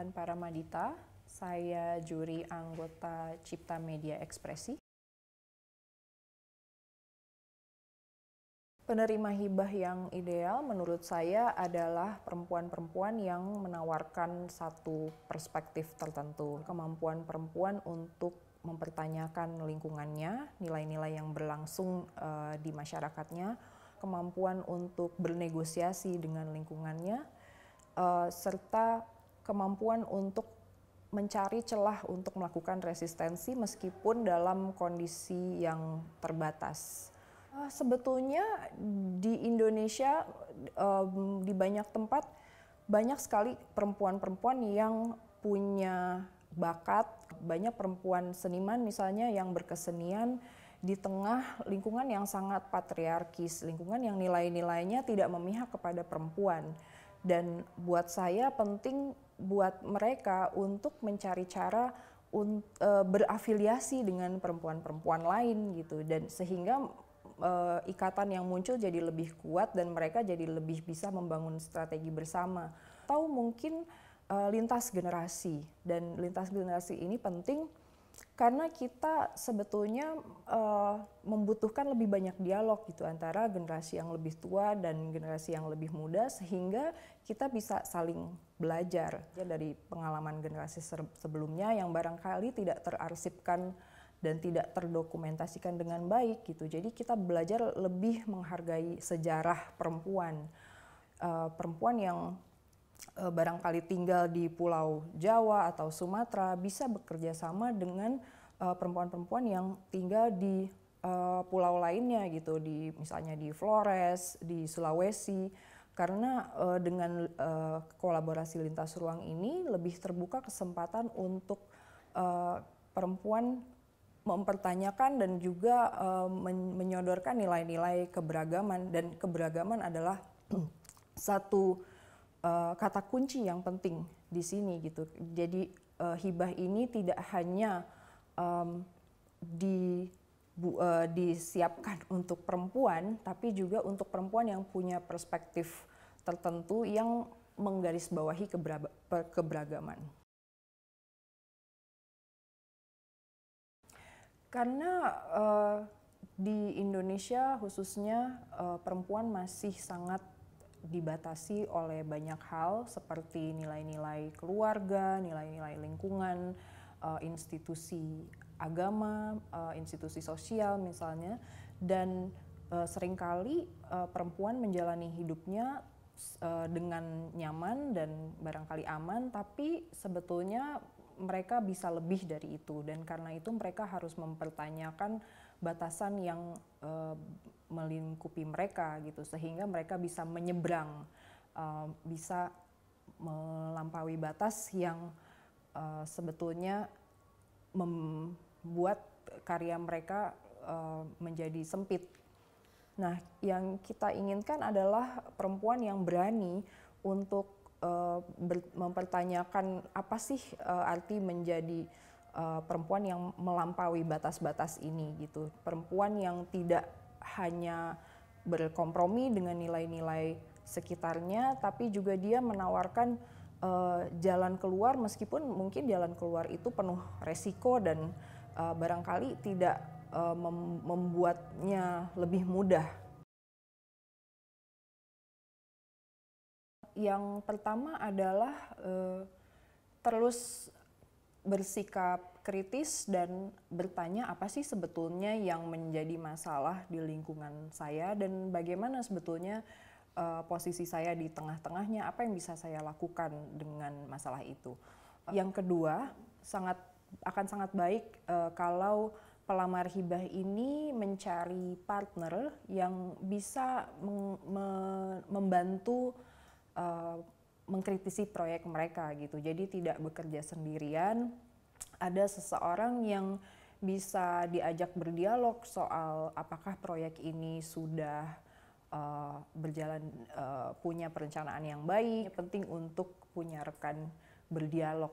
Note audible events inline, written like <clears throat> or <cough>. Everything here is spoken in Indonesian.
Farhan Paramadita. Saya juri anggota Cipta Media Ekspresi. Penerima hibah yang ideal menurut saya adalah perempuan-perempuan yang menawarkan satu perspektif tertentu, kemampuan perempuan untuk mempertanyakan lingkungannya, nilai-nilai yang berlangsung uh, di masyarakatnya, kemampuan untuk bernegosiasi dengan lingkungannya, uh, serta kemampuan untuk mencari celah untuk melakukan resistensi meskipun dalam kondisi yang terbatas. Ah, sebetulnya di Indonesia di banyak tempat banyak sekali perempuan-perempuan yang punya bakat, banyak perempuan seniman misalnya yang berkesenian di tengah lingkungan yang sangat patriarkis, lingkungan yang nilai-nilainya tidak memihak kepada perempuan. Dan buat saya penting buat mereka untuk mencari cara un, e, berafiliasi dengan perempuan-perempuan lain gitu dan sehingga e, ikatan yang muncul jadi lebih kuat dan mereka jadi lebih bisa membangun strategi bersama. Atau mungkin e, lintas generasi dan lintas generasi ini penting karena kita sebetulnya uh, membutuhkan lebih banyak dialog gitu antara generasi yang lebih tua dan generasi yang lebih muda sehingga kita bisa saling belajar ya dari pengalaman generasi sebelumnya yang barangkali tidak terarsipkan dan tidak terdokumentasikan dengan baik gitu. Jadi kita belajar lebih menghargai sejarah perempuan uh, perempuan yang E, barangkali tinggal di Pulau Jawa atau Sumatera bisa bekerja sama dengan e, perempuan-perempuan yang tinggal di e, pulau lainnya gitu di misalnya di Flores, di Sulawesi karena dengan kolaborasi lintas ruang ini lebih terbuka kesempatan untuk perempuan mempertanyakan dan juga menyodorkan nilai-nilai keberagaman dan keberagaman adalah <clears throat> satu uh, kata kunci yang penting di sini gitu. Jadi uh, hibah ini tidak hanya um, di bu, uh, disiapkan untuk perempuan, tapi juga untuk perempuan yang punya perspektif tertentu yang menggarisbawahi keberagaman. Karena uh, di Indonesia khususnya uh, perempuan masih sangat dibatasi oleh banyak hal seperti nilai-nilai keluarga, nilai-nilai lingkungan, uh, institusi agama, uh, institusi sosial misalnya dan uh, seringkali uh, perempuan menjalani hidupnya uh, dengan nyaman dan barangkali aman tapi sebetulnya mereka bisa lebih dari itu dan karena itu mereka harus mempertanyakan batasan yang uh, melingkupi mereka gitu sehingga mereka bisa menyeberang uh, bisa melampaui batas yang uh, sebetulnya membuat karya mereka uh, menjadi sempit. Nah, yang kita inginkan adalah perempuan yang berani untuk uh, mempertanyakan apa sih uh, arti menjadi uh, perempuan yang melampaui batas-batas ini gitu. Perempuan yang tidak hanya berkompromi dengan nilai-nilai sekitarnya, tapi juga dia menawarkan uh, jalan keluar meskipun mungkin jalan keluar itu penuh resiko dan uh, barangkali tidak uh, mem membuatnya lebih mudah. Yang pertama adalah uh, terus bersikap kritis dan bertanya apa sih sebetulnya yang menjadi masalah di lingkungan saya dan bagaimana sebetulnya uh, posisi saya di tengah-tengahnya apa yang bisa saya lakukan dengan masalah itu. Yang kedua, sangat akan sangat baik uh, kalau pelamar hibah ini mencari partner yang bisa me membantu uh, mengkritisi proyek mereka gitu. Jadi tidak bekerja sendirian ada seseorang yang bisa diajak berdialog soal apakah proyek ini sudah uh, berjalan uh, punya perencanaan yang baik penting untuk punya rekan berdialog.